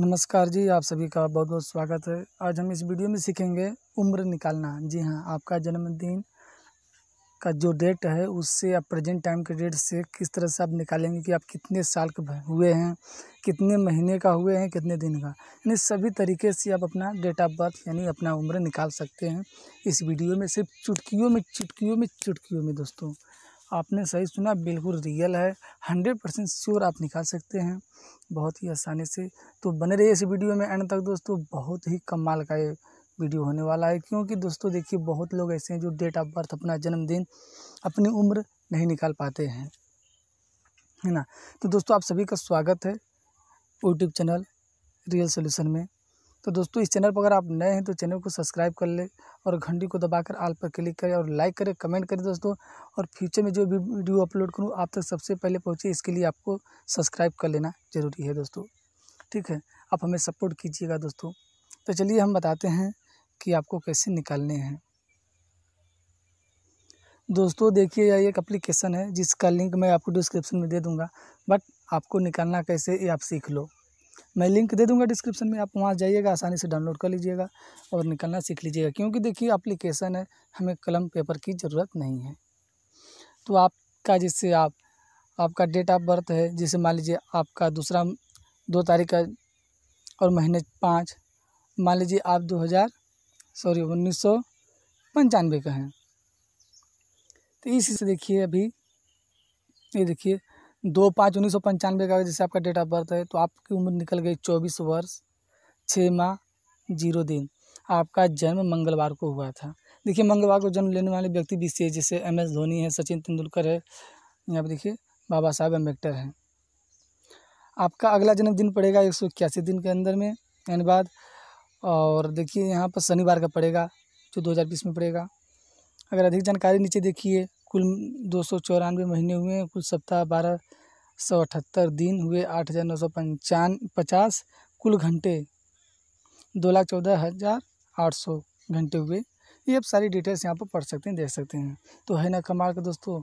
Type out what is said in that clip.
नमस्कार जी आप सभी का बहुत बहुत स्वागत है आज हम इस वीडियो में सीखेंगे उम्र निकालना जी हाँ आपका जन्मदिन का जो डेट है उससे आप प्रेजेंट टाइम के डेट से किस तरह से आप निकालेंगे कि आप कितने साल के हुए हैं कितने महीने का हुए हैं कितने दिन का यानी सभी तरीके से आप अपना डेट ऑफ बर्थ यानी अपना उम्र निकाल सकते हैं इस वीडियो में सिर्फ चुटकियों में चुटकियों में चुटकियों में दोस्तों आपने सही सुना बिल्कुल रियल है हंड्रेड परसेंट श्योर आप निकाल सकते हैं बहुत ही आसानी से तो बने रहिए इस वीडियो में एंड तक दोस्तों बहुत ही कमाल का ये वीडियो होने वाला है क्योंकि दोस्तों देखिए बहुत लोग ऐसे हैं जो डेट ऑफ बर्थ अपना जन्मदिन अपनी उम्र नहीं निकाल पाते हैं है ना तो दोस्तों आप सभी का स्वागत है यूट्यूब चैनल रियल सोल्यूशन में तो दोस्तों इस चैनल पर अगर आप नए हैं तो चैनल को सब्सक्राइब कर ले और घंटी को दबाकर आल पर क्लिक करें और लाइक करें कमेंट करें दोस्तों और फ्यूचर में जो भी वीडियो अपलोड करूँ आप तक सबसे पहले पहुँचे इसके लिए आपको सब्सक्राइब कर लेना ज़रूरी है दोस्तों ठीक है आप हमें सपोर्ट कीजिएगा दोस्तों तो चलिए हम बताते हैं कि आपको कैसे निकालने हैं दोस्तों देखिए यह एक अप्लीकेशन है जिसका लिंक मैं आपको डिस्क्रिप्शन में दे दूँगा बट आपको निकालना कैसे ये आप सीख लो मैं लिंक दे दूँगा डिस्क्रिप्शन में आप वहाँ जाइएगा आसानी से डाउनलोड कर लीजिएगा और निकलना सीख लीजिएगा क्योंकि देखिए अप्लीकेशन है हमें कलम पेपर की ज़रूरत नहीं है तो आपका जिससे आप आपका डेट ऑफ बर्थ है जिसे मान लीजिए आपका दूसरा दो तारीख का और महीने पाँच मान लीजिए आप दो हज़ार सॉरी उन्नीस सौ पंचानवे का हैं तो इसी से देखिए अभी ये देखिए दो पाँच उन्नीस सौ पंचानवे का जैसे आपका डेट ऑफ बर्थ है तो आपकी उम्र निकल गई चौबीस वर्ष छः माह जीरो दिन आपका जन्म मंगलवार को हुआ था देखिए मंगलवार को जन्म लेने वाले व्यक्ति विशेष जैसे एम एस धोनी है सचिन तेंदुलकर है यहाँ पर देखिए बाबा साहब अम्बेडकर हैं आपका अगला जन्मदिन पड़ेगा एक सौ इक्यासी दिन के अंदर में यानी बाद और देखिए यहाँ पर शनिवार का पड़ेगा जो बीस में पड़ेगा अगर अधिक जानकारी नीचे देखिए कुल दो सौ चौरानवे महीने हुए हैं कुल सप्ताह बारह सौ अठहत्तर दिन हुए आठ हज़ार नौ सौ पंचान पचास कुल घंटे दो लाख चौदह हज़ार आठ सौ घंटे हुए ये आप सारी डिटेल्स यहाँ पर पढ़ सकते हैं देख सकते हैं तो है ना कमाल का दोस्तों